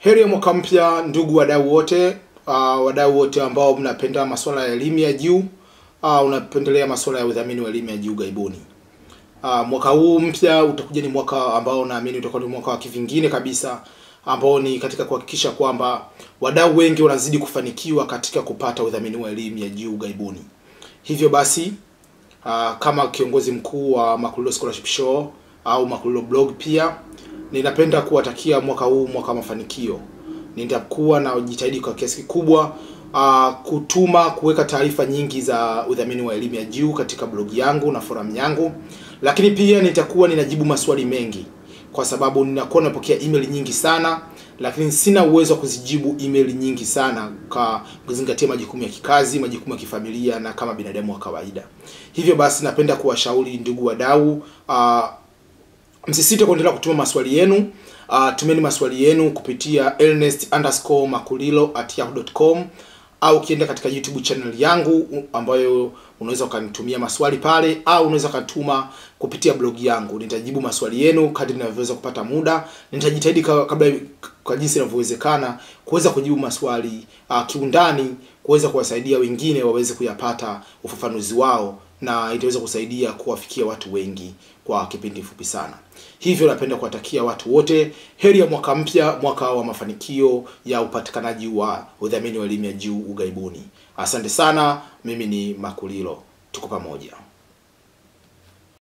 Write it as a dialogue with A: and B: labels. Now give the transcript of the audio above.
A: Heri ya mwaka mpya ndugu wadau wote, uh, wadau wote ambao mnapenda masuala ya elimu ya juu uh, unapendelea masuala ya udhamini wa elimu ya juu gaibuni. Uh, mwaka huu mpya utakuja ni mwaka ambao naamini utakuwa ni mwaka wa kivingine kabisa ambao ni katika kuhakikisha kwamba wadau wengi wanazidi kufanikiwa katika kupata udhamini wa elimu ya juu gaibuni. Hivyo basi uh, kama kiongozi mkuu wa Makulilo Scholarship Show au Makulilo Blog pia Ninapenda kuwatakia mwaka huu mwaka mafanikio. Nitakuwa na jitahidi kwa kiasi kikubwa uh, kutuma kuweka taarifa nyingi za udhamini wa elimu ya juu katika blogi yangu na forum yangu, lakini pia nitakuwa ninajibu maswali mengi kwa sababu ninakuwa napokea email nyingi sana, lakini sina uwezo wa kuzijibu email nyingi sana kwa kuzingatia majukumu ya kikazi, majukumu ya kifamilia na kama binadamu wa kawaida. Hivyo basi, napenda kuwashauri ndugu wadau uh, msisite kuendelea kutuma maswali yenu uh, tumeni maswali yenu kupitia ernest underscore makulilo at yahoo.com au ukienda katika youtube channel yangu ambayo unaweza ukanitumia maswali pale au unaweza ukatuma kupitia blog yangu nitajibu maswali yenu kadri ninavyoweza kupata muda nitajitahidi kabla kwa jinsi inavyowezekana kuweza kujibu maswali uh, kiundani kuweza kuwasaidia wengine waweze kuyapata ufafanuzi wao na itaweza kusaidia kuwafikia watu wengi kwa kipindi fupi sana. Hivyo napenda kuwatakia watu wote heri ya mwaka mpya, mwaka wa mafanikio ya upatikanaji wa udhamini wa elimu ya juu ughaibuni. Asante sana, mimi ni Makulilo, tuko pamoja.